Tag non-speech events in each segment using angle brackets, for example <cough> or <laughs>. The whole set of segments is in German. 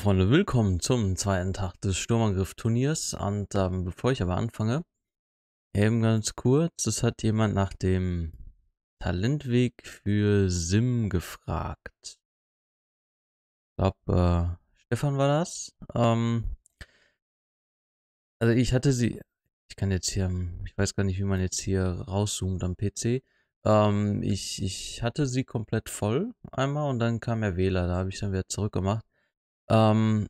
Freunde, willkommen zum zweiten Tag des Sturmangriff-Turniers. Und ähm, bevor ich aber anfange, eben ganz kurz, es hat jemand nach dem Talentweg für Sim gefragt. Ich glaube, äh, Stefan war das. Ähm, also ich hatte sie, ich kann jetzt hier, ich weiß gar nicht, wie man jetzt hier rauszoomt am PC. Ähm, ich, ich hatte sie komplett voll einmal und dann kam der Wähler, da habe ich dann wieder zurückgemacht. Ähm,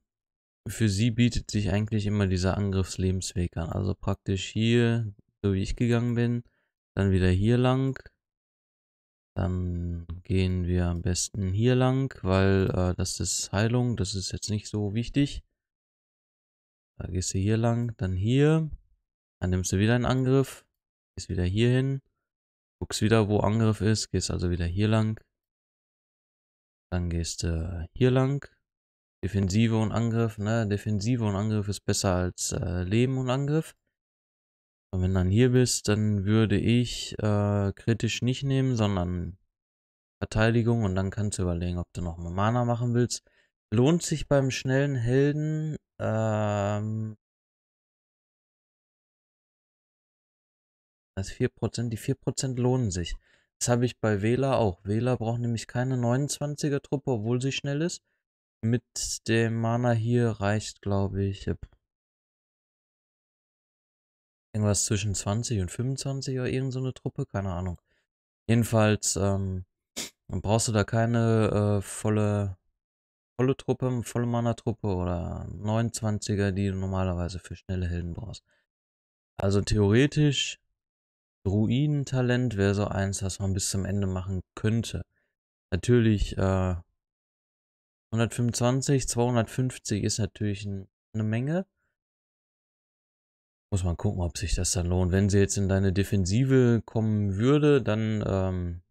für sie bietet sich eigentlich immer dieser Angriffslebensweg an. Also praktisch hier, so wie ich gegangen bin, dann wieder hier lang. Dann gehen wir am besten hier lang, weil äh, das ist Heilung, das ist jetzt nicht so wichtig. Da gehst du hier lang, dann hier. Dann nimmst du wieder einen Angriff, gehst wieder hier hin, guckst wieder, wo Angriff ist, gehst also wieder hier lang. Dann gehst du hier lang, Defensive und Angriff, ne? Defensive und Angriff ist besser als äh, Leben und Angriff. Und wenn du dann hier bist, dann würde ich äh, kritisch nicht nehmen, sondern Verteidigung und dann kannst du überlegen, ob du nochmal Mana machen willst. Lohnt sich beim schnellen Helden ähm, das 4%, die 4% lohnen sich. Das habe ich bei Wähler auch. Wähler braucht nämlich keine 29er Truppe, obwohl sie schnell ist. Mit dem Mana hier reicht, glaube ich, irgendwas zwischen 20 und 25 oder irgendeine so Truppe, keine Ahnung. Jedenfalls ähm, brauchst du da keine äh, volle, volle Truppe, volle Mana-Truppe oder 29er, die du normalerweise für schnelle Helden brauchst. Also theoretisch, Druidentalent wäre so eins, was man bis zum Ende machen könnte. Natürlich äh, 125, 250 ist natürlich eine Menge. Muss man gucken, ob sich das dann lohnt. Wenn sie jetzt in deine Defensive kommen würde, dann ähm,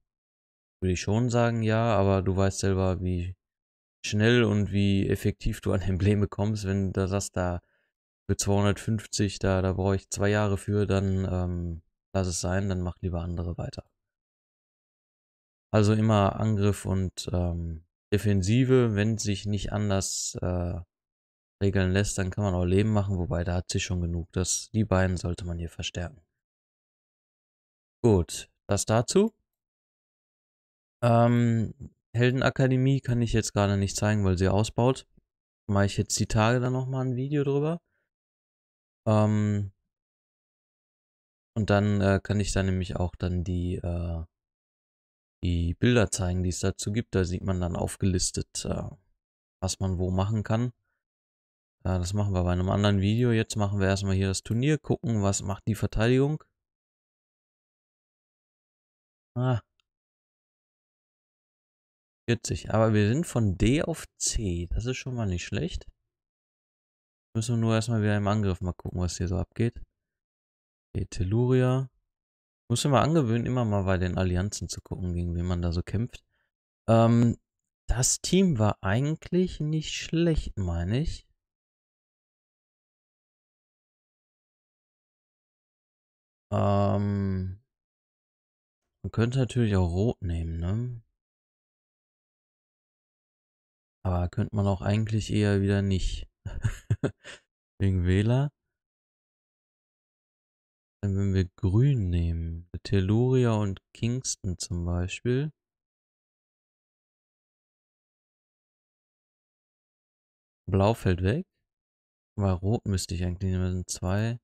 würde ich schon sagen ja, aber du weißt selber, wie schnell und wie effektiv du an Embleme kommst. Wenn du sagst, da für 250, da, da brauche ich zwei Jahre für, dann ähm, lass es sein, dann mach lieber andere weiter. Also immer Angriff und ähm, Defensive, wenn sich nicht anders äh, regeln lässt, dann kann man auch Leben machen, wobei da hat sich schon genug. Das, die beiden sollte man hier verstärken. Gut, das dazu. Ähm, Heldenakademie kann ich jetzt gerade nicht zeigen, weil sie ausbaut. Mache ich jetzt die Tage dann nochmal ein Video drüber. Ähm, und dann äh, kann ich da nämlich auch dann die äh, die Bilder zeigen, die es dazu gibt. Da sieht man dann aufgelistet, äh, was man wo machen kann. Äh, das machen wir bei einem anderen Video. Jetzt machen wir erstmal hier das Turnier, gucken, was macht die Verteidigung. Ah. 40. Aber wir sind von D auf C. Das ist schon mal nicht schlecht. Müssen wir nur erstmal wieder im Angriff mal gucken, was hier so abgeht. Okay, Telluria. Muss ich mal angewöhnen, immer mal bei den Allianzen zu gucken, gegen wen man da so kämpft. Ähm, das Team war eigentlich nicht schlecht, meine ich. Ähm, man könnte natürlich auch Rot nehmen, ne? Aber könnte man auch eigentlich eher wieder nicht. <laughs> Wegen Wähler. Dann Wenn wir grün nehmen, Telluria und Kingston zum Beispiel. Blau fällt weg. Aber rot müsste ich eigentlich nehmen. Das sind zwei.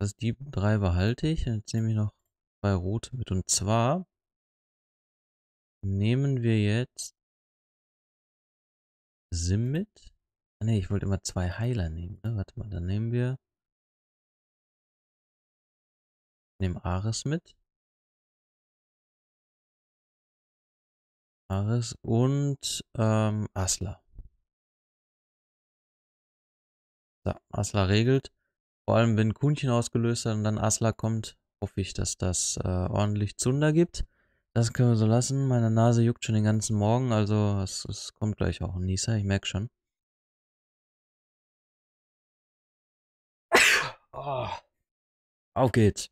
Also die drei behalte ich. Und jetzt nehme ich noch zwei rote mit. Und zwar nehmen wir jetzt Sim mit. ne, ich wollte immer zwei Heiler nehmen. Ne? Warte mal, dann nehmen wir Nehmen Ares mit. Ares und ähm, Asla. So, Asla regelt. Vor allem, wenn Kuhnchen ausgelöst hat und dann Asla kommt, hoffe ich, dass das äh, ordentlich Zunder gibt. Das können wir so lassen. Meine Nase juckt schon den ganzen Morgen, also es, es kommt gleich auch ein Nieser, ich merke schon. Oh. <coughs> Auf geht's.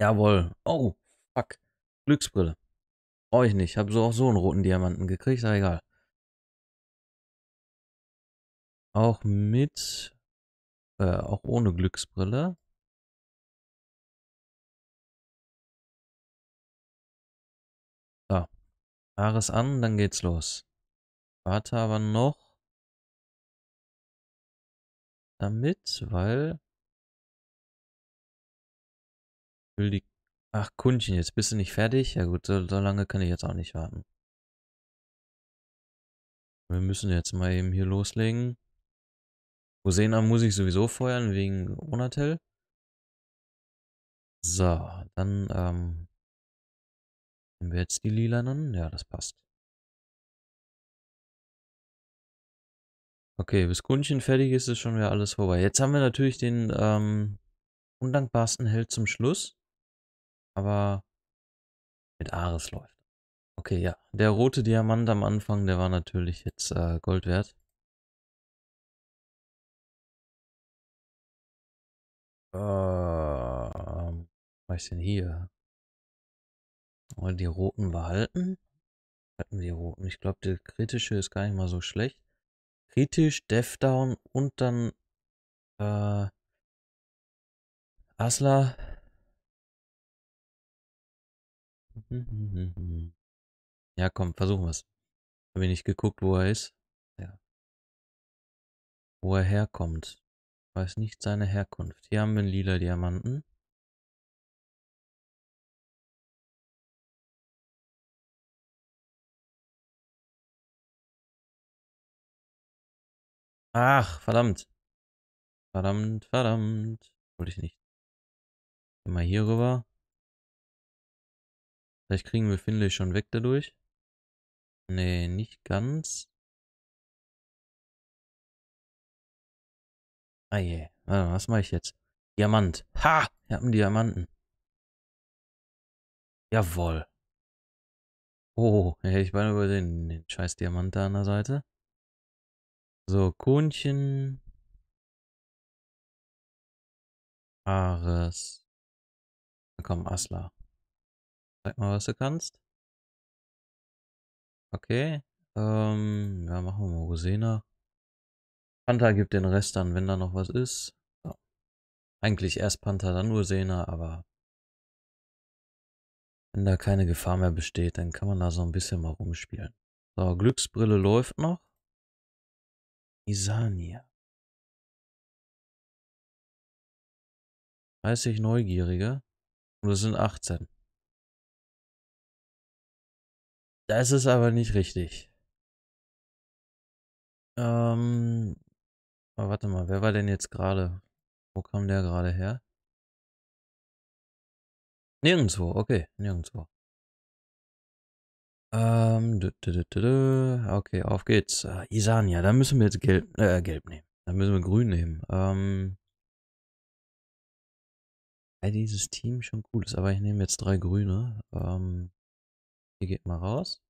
Jawohl. Oh, fuck. Glücksbrille. Brauche ich nicht. Habe so auch so einen roten Diamanten gekriegt, aber egal. Auch mit, äh, auch ohne Glücksbrille. So. Ares an, dann geht's los. Warte aber noch damit, weil will die... Ach, Kundchen, jetzt bist du nicht fertig? Ja gut, so, so lange kann ich jetzt auch nicht warten. Wir müssen jetzt mal eben hier loslegen. Rosena muss ich sowieso feuern wegen Onatel. So, dann ähm, nehmen wir jetzt die lilanen. Ja, das passt. Okay, bis Kundchen fertig ist, ist schon wieder alles vorbei. Jetzt haben wir natürlich den ähm, undankbarsten Held zum Schluss. Aber mit Ares läuft. Okay, ja. Der rote Diamant am Anfang, der war natürlich jetzt äh, Gold wert. Äh, was ist denn hier? Wollen die roten behalten? Halten wir die roten. Ich glaube, der kritische ist gar nicht mal so schlecht. Kritisch, Deathdown und dann äh, Asla. <laughs> Ja, komm, versuchen wir's. Hab ich nicht geguckt, wo er ist. Ja. Wo er herkommt. Weiß nicht seine Herkunft. Hier haben wir einen lila Diamanten. Ach, verdammt. Verdammt, verdammt. Wollte ich nicht. Geh mal hier rüber. Vielleicht kriegen wir Finley schon weg dadurch. Nee, nicht ganz. Ah je. Warte was mache ich jetzt? Diamant. Ha! Wir haben Diamanten. Jawoll. Oh, hätte ich beinahe über den, den scheiß Diamant da an der Seite. So, Kuhnchen. Ares. Na komm, Asla. Zeig mal, was du kannst. Okay. Ähm, ja, machen wir mal Rosena. Panther gibt den Rest dann, wenn da noch was ist. Ja. Eigentlich erst Panther, dann Rosena, aber wenn da keine Gefahr mehr besteht, dann kann man da so ein bisschen mal rumspielen. So, Glücksbrille läuft noch. Isania. 30 Neugierige. Und es sind 18. Das ist aber nicht richtig. Ähm, aber warte mal, wer war denn jetzt gerade? Wo kam der gerade her? Nirgendwo, okay, nirgendwo. Ähm, dü, dü, dü, okay, auf geht's. Äh, Isania, da müssen wir jetzt gelb, äh, gelb nehmen. Da müssen wir grün nehmen. Ähm, weil dieses Team schon cool ist, aber ich nehme jetzt drei grüne. Ähm, die geht mal raus.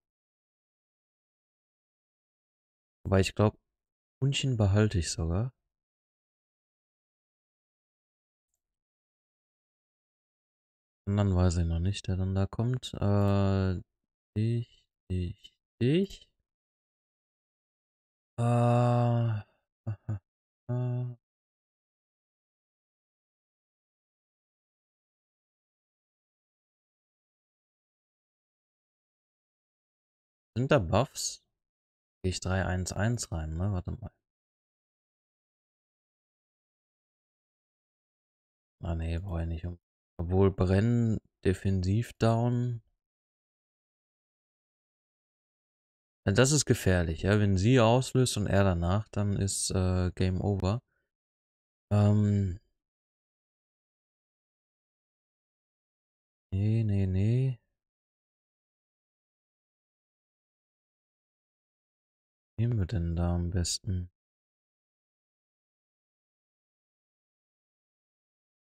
Wobei ich glaube, Hundchen behalte ich sogar. Anderen weiß ich noch nicht, der dann da kommt. Äh, ich, ich, ich. Äh, <laughs> äh, äh, äh. Sind da Buffs? Gehe ich 3-1-1 rein, ne? Warte mal. Ah ne, brauche ich nicht um. Obwohl Brennen defensiv down. das ist gefährlich, ja. Wenn sie auslöst und er danach, dann ist äh, Game Over. Ähm, nehmen wir denn da am besten?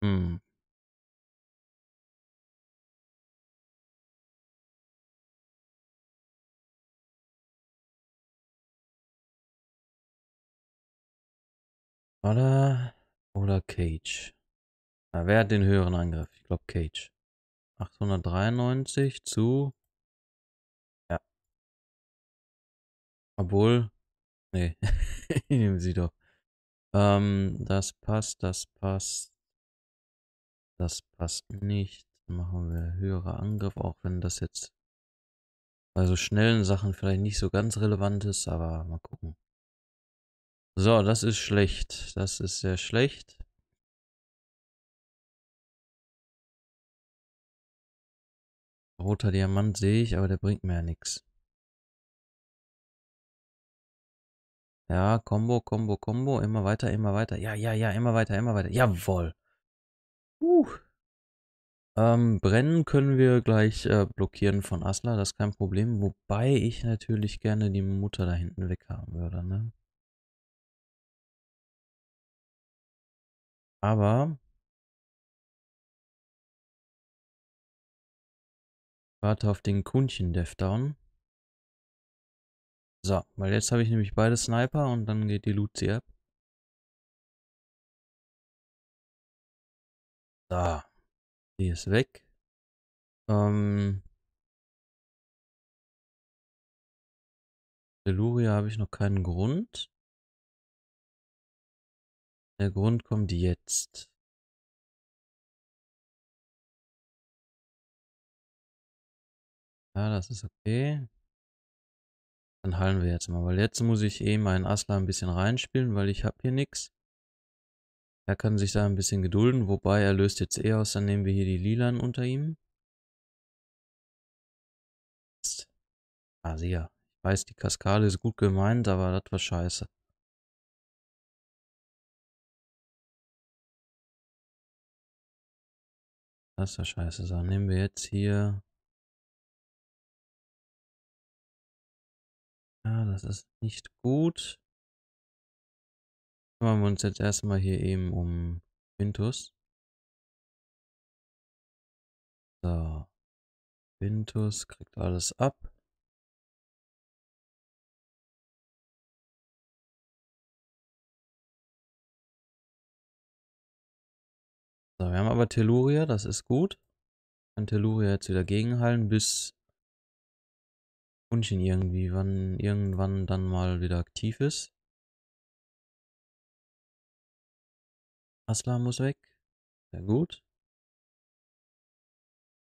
Hm. Oder, oder Cage. Na, wer hat den höheren Angriff? Ich glaube Cage. 893 zu Obwohl. Nee. <laughs> ich nehme sie doch. Ähm, das passt, das passt. Das passt nicht. Machen wir höhere Angriff, auch wenn das jetzt bei so schnellen Sachen vielleicht nicht so ganz relevant ist, aber mal gucken. So, das ist schlecht. Das ist sehr schlecht. Roter Diamant sehe ich, aber der bringt mir ja nichts. Ja, Combo, Combo, Combo. Immer weiter, immer weiter. Ja, ja, ja, immer weiter, immer weiter. Jawoll. Uh. Ähm, brennen können wir gleich äh, blockieren von Asla, das ist kein Problem. Wobei ich natürlich gerne die Mutter da hinten weghaben würde, ne? Aber... Warte auf den Kunchen Deathdown. So, weil jetzt habe ich nämlich beide Sniper und dann geht die Luzi ab. Da. Die ist weg. Ähm. Deluria habe ich noch keinen Grund. Der Grund kommt jetzt. Ja, das ist okay. Dann heilen wir jetzt mal, weil jetzt muss ich eh meinen Asla ein bisschen reinspielen, weil ich habe hier nichts. Er kann sich da ein bisschen gedulden, wobei er löst jetzt eh aus, dann nehmen wir hier die Lilan unter ihm. Ah, sicher. Ich weiß, die Kaskade ist gut gemeint, aber das war scheiße. Das war scheiße. Dann nehmen wir jetzt hier Ja, das ist nicht gut. Kümmern wir uns jetzt erstmal hier eben um Quintus. So. Quintus kriegt alles ab. So, wir haben aber Telluria, das ist gut. Kann Telluria jetzt wieder gegenhalten bis Hundchen irgendwie, wann irgendwann dann mal wieder aktiv ist. Aslan muss weg. Sehr gut.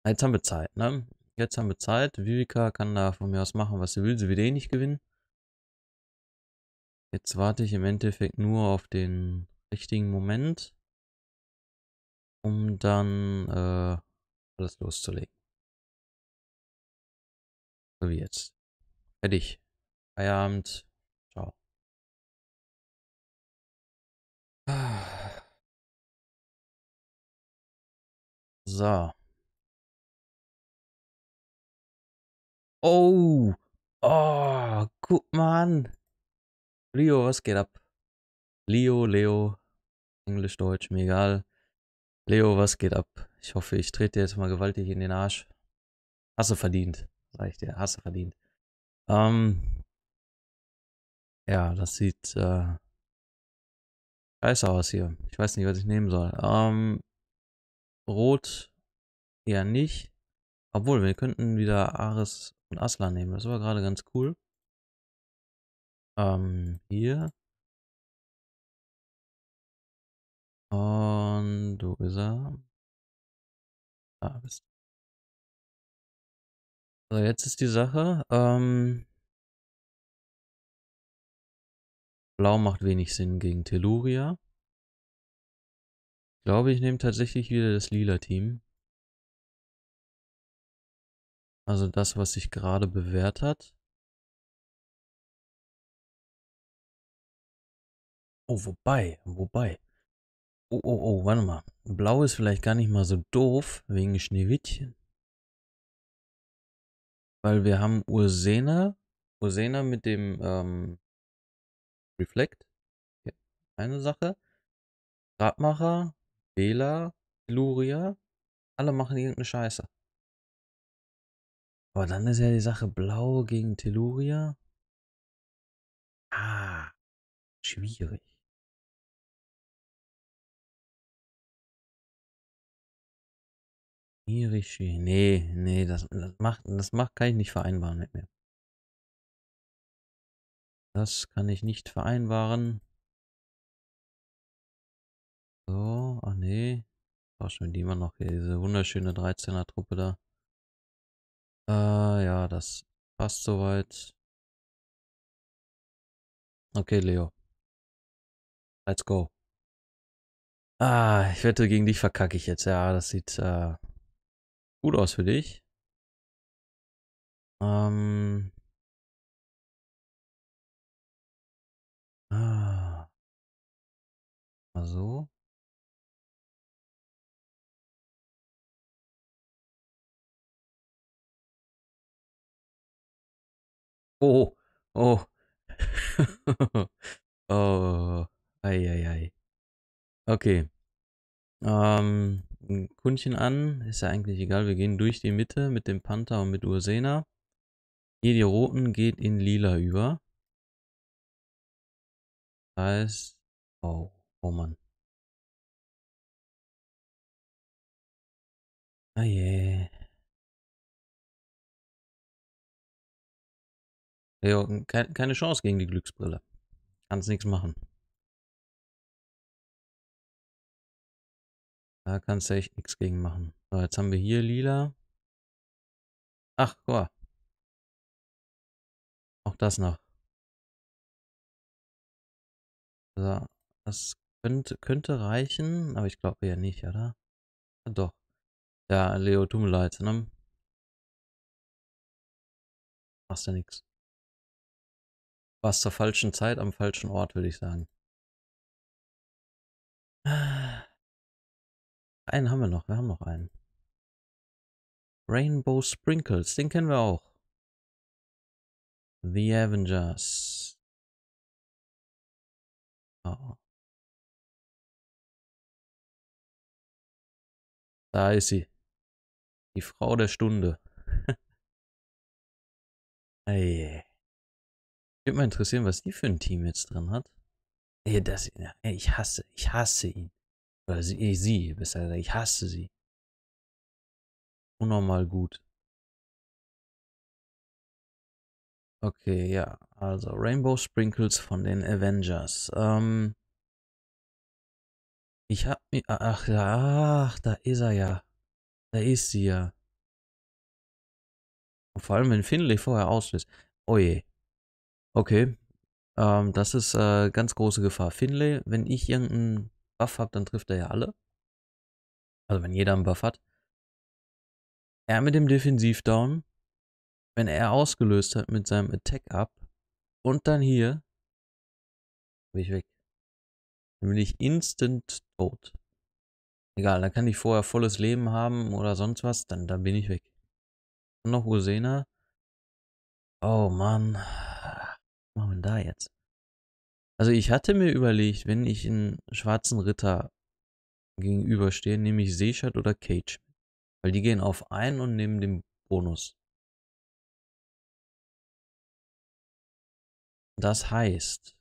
Jetzt haben wir Zeit, ne? Jetzt haben wir Zeit. Vivica kann da von mir aus machen, was sie will. Sie will eh nicht gewinnen. Jetzt warte ich im Endeffekt nur auf den richtigen Moment, um dann äh, alles loszulegen. So wie jetzt. Fertig. Feierabend. Ciao. So. Oh. Oh, guck mal Leo, was geht ab? Leo, Leo. Englisch, Deutsch, mir egal. Leo, was geht ab? Ich hoffe, ich trete dir jetzt mal gewaltig in den Arsch. Hasse verdient, sag ich dir. Hasse verdient. Ähm, ja, das sieht äh, scheiße aus hier. Ich weiß nicht, was ich nehmen soll. Ähm, Rot eher nicht. Obwohl, wir könnten wieder Ares und Aslan nehmen. Das war gerade ganz cool. Ähm, hier. Und du ist er. Da bist du. So, jetzt ist die Sache. Ähm, Blau macht wenig Sinn gegen Telluria. Ich glaube, ich nehme tatsächlich wieder das lila Team. Also das, was sich gerade bewährt hat. Oh, wobei, wobei. Oh, oh, oh, warte mal. Blau ist vielleicht gar nicht mal so doof wegen Schneewittchen. Weil wir haben Ursena. Ursena mit dem ähm, Reflect. Eine Sache. Radmacher, Vela, Luria. Alle machen irgendeine Scheiße. Aber dann ist ja die Sache Blau gegen Teluria. Ah, schwierig. Irishi. Nee, nee, das, das, macht, das macht, kann ich nicht vereinbaren mit mir. Das kann ich nicht vereinbaren. So, ach nee. War schon die immer noch hier, diese wunderschöne 13er Truppe da. Äh, ja, das passt soweit. Okay, Leo. Let's go. Ah, ich wette, gegen dich verkacke ich jetzt. Ja, das sieht, äh, gut aus für dich. Ähm. Ah. Mal so. Oh, oh. <laughs> oh, ei, ei, ei. Okay. Ähm ein Kundchen an. Ist ja eigentlich egal. Wir gehen durch die Mitte mit dem Panther und mit Ursena. Hier die roten geht in lila über. Das heißt... Oh, oh Mann. Ah je. Yeah. keine Chance gegen die Glücksbrille. Kannst nichts machen. Da kannst du echt nichts gegen machen. So, jetzt haben wir hier lila. Ach, guck mal. Auch das noch. So, das könnte, könnte reichen, aber ich glaube ja nicht, oder? Ja, ah, doch. Ja, Leo, tut mir leid, ne? Machst ja nichts. Warst zur falschen Zeit am falschen Ort, würde ich sagen. Ah. <sighs> Einen haben wir noch, wir haben noch einen. Rainbow Sprinkles, den kennen wir auch. The Avengers. Oh. Da ist sie. Die Frau der Stunde. <laughs> Ey. Würde mal interessieren, was die für ein Team jetzt drin hat. Ey, das, ey, ich hasse, ich hasse ihn. Oder sie, eh, sie besser gesagt, ich hasse sie. Unnormal gut. Okay, ja. Also Rainbow Sprinkles von den Avengers. Ähm, ich hab mir. Ach, ach, da ist er ja. Da ist sie ja. Und vor allem, wenn Finley vorher auslöst. Oh je. Okay. Ähm, das ist äh, ganz große Gefahr. Finley, wenn ich irgendeinen Buff habt, dann trifft er ja alle. Also wenn jeder einen Buff hat. Er mit dem Defensiv-Down, wenn er ausgelöst hat mit seinem Attack-Up und dann hier, bin ich weg. Dann bin ich instant tot. Egal, dann kann ich vorher volles Leben haben oder sonst was, dann, dann bin ich weg. Und noch Usena. Oh Mann. Was machen wir da jetzt? Also ich hatte mir überlegt, wenn ich einen schwarzen Ritter gegenüberstehe, nehme ich Seeshad oder Cage. Weil die gehen auf einen und nehmen den Bonus. Das heißt,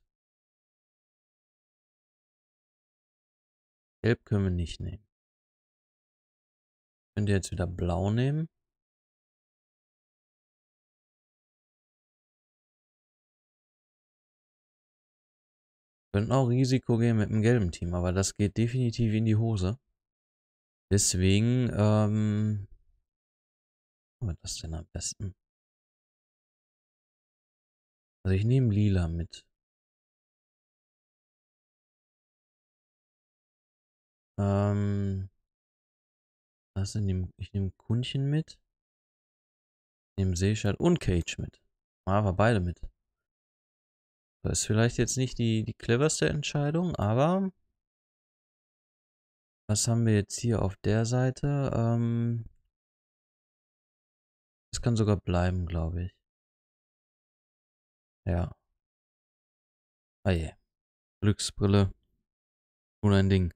Gelb können wir nicht nehmen. Könnt ihr jetzt wieder Blau nehmen. Könnten auch Risiko gehen mit dem gelben Team, aber das geht definitiv in die Hose. Deswegen, ähm... Machen wir das denn am besten? Also ich nehme lila mit. Ähm... was denn, ich nehme Kunchen mit. Ich nehme Seeschad und Cage mit. Machen wir beide mit. Das ist vielleicht jetzt nicht die, die cleverste Entscheidung, aber was haben wir jetzt hier auf der Seite? Ähm, das kann sogar bleiben, glaube ich. Ja. Ah je. Glücksbrille. Nun ein Ding.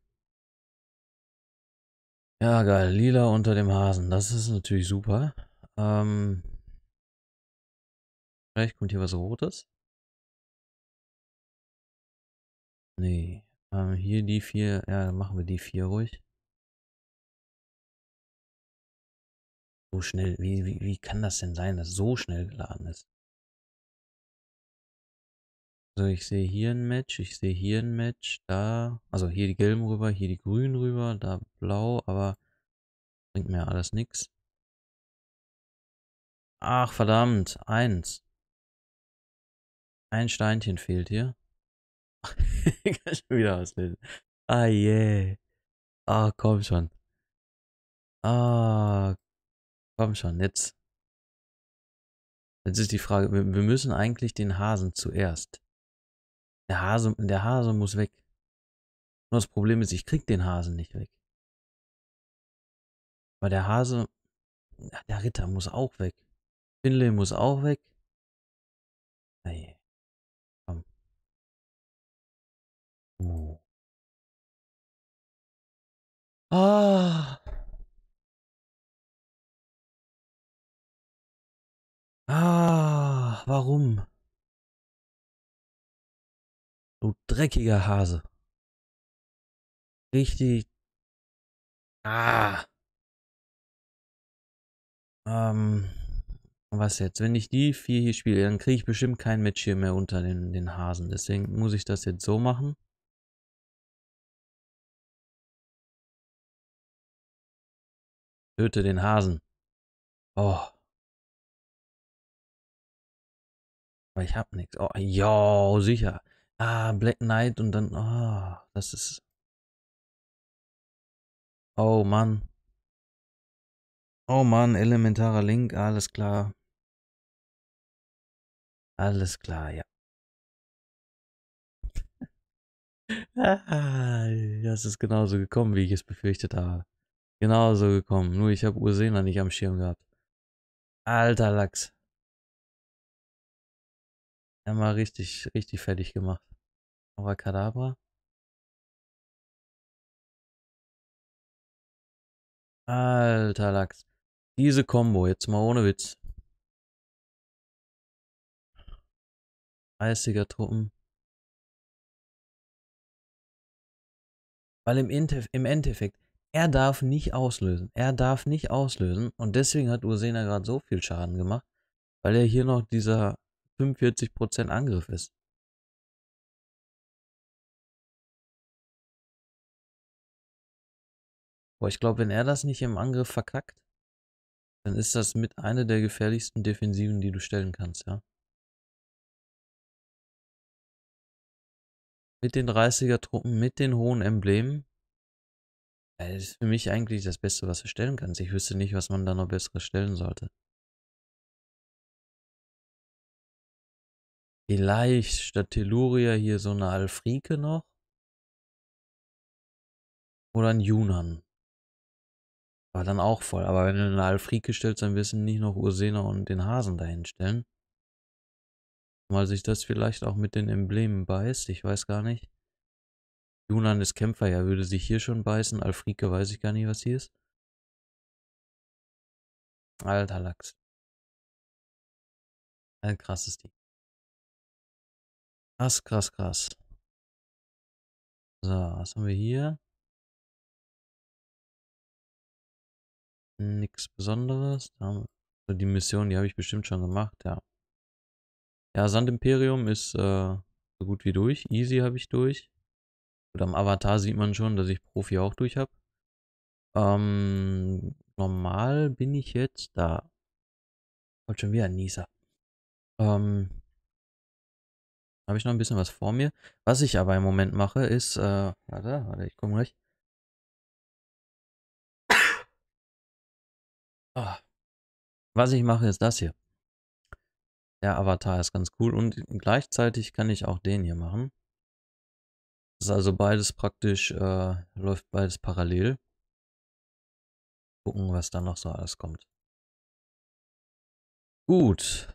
Ja, geil. Lila unter dem Hasen. Das ist natürlich super. Ähm, vielleicht kommt hier was Rotes. Nee. Ähm, hier die vier, ja, dann machen wir die vier ruhig. So schnell, wie, wie, wie kann das denn sein, dass so schnell geladen ist? Also ich sehe hier ein Match, ich sehe hier ein Match, da, also hier die gelben rüber, hier die grünen rüber, da blau, aber bringt mir alles nichts. Ach verdammt, eins. Ein Steinchen fehlt hier kann <laughs> schon wieder auslesen. Ah, yeah. Ah, komm schon. Ah, komm schon, jetzt. Jetzt ist die Frage, wir, wir müssen eigentlich den Hasen zuerst. Der Hase, der Hase muss weg. Nur das Problem ist, ich krieg den Hasen nicht weg. Weil der Hase, der Ritter muss auch weg. Finley muss auch weg. Hey. Oh. Ah. Ah, warum? Du dreckiger Hase. Richtig. Ah. Ähm. Was jetzt? Wenn ich die vier hier spiele, dann kriege ich bestimmt kein Match hier mehr unter den, den Hasen. Deswegen muss ich das jetzt so machen. Töte den Hasen. Oh. Aber ich hab nichts. Oh, ja, sicher. Ah, Black Knight und dann. Oh, das ist. Oh Mann. Oh Mann, elementarer Link, alles klar. Alles klar, ja. <laughs> das ist genauso gekommen, wie ich es befürchtet habe. Genauso gekommen. Nur ich habe Ursena nicht am Schirm gehabt. Alter Lachs. Er mal richtig, richtig fertig gemacht. Kadabra. Alter Lachs. Diese Combo, jetzt mal ohne Witz. 30er Truppen. Weil im, Interf im Endeffekt, er darf nicht auslösen. Er darf nicht auslösen. Und deswegen hat Ursena gerade so viel Schaden gemacht, weil er hier noch dieser 45% Angriff ist. Boah, ich glaube, wenn er das nicht im Angriff verkackt, dann ist das mit einer der gefährlichsten Defensiven, die du stellen kannst, ja. Mit den 30er-Truppen, mit den hohen Emblemen, das ist für mich eigentlich das Beste, was du stellen kannst. Ich wüsste nicht, was man da noch Besseres stellen sollte. Vielleicht statt Telluria hier so eine Alfrike noch. Oder ein Junan. War dann auch voll. Aber wenn du eine Alfrike stellst, dann wirst du nicht noch Ursena und den Hasen dahin stellen. Mal sich das vielleicht auch mit den Emblemen beißt. Ich weiß gar nicht. Junan ist Kämpfer, ja, würde sich hier schon beißen. Alfrike weiß ich gar nicht, was hier ist. Alter Lachs. Ein krasses Ding. Krass, krass, krass. So, was haben wir hier? Nichts Besonderes. also die Mission, die habe ich bestimmt schon gemacht, ja. Ja, Sandimperium ist äh, so gut wie durch. Easy habe ich durch. Gut, am Avatar sieht man schon, dass ich Profi auch durch habe. Ähm, normal bin ich jetzt da. Wollte schon wieder Nisa. Ähm, habe ich noch ein bisschen was vor mir. Was ich aber im Moment mache, ist, äh, warte, warte, ich komme gleich. Ah. Was ich mache, ist das hier. Der Avatar ist ganz cool und gleichzeitig kann ich auch den hier machen ist also beides praktisch, äh, läuft beides parallel. Gucken, was dann noch so alles kommt. Gut.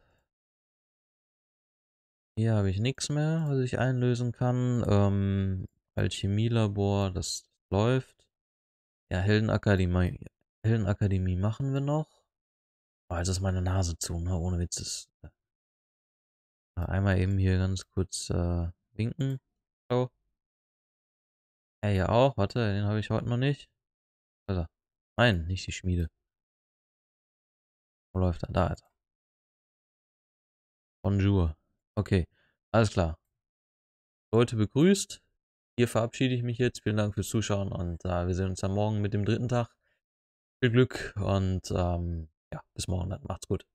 Hier habe ich nichts mehr, was ich einlösen kann. Ähm, Alchemielabor, das läuft. Ja, Heldenakademie, Heldenakademie machen wir noch. Oh, jetzt ist meine Nase zu, ne? Ohne Witz. Ist, äh. einmal eben hier ganz kurz äh, winken. Ciao. Oh. Er ja auch. Warte, den habe ich heute noch nicht. Also, nein, nicht die Schmiede. Wo läuft er? Da ist er. Bonjour. Okay, alles klar. Leute begrüßt. Hier verabschiede ich mich jetzt. Vielen Dank fürs Zuschauen und äh, wir sehen uns dann morgen mit dem dritten Tag. Viel Glück und ähm, ja, bis morgen dann. Macht's gut.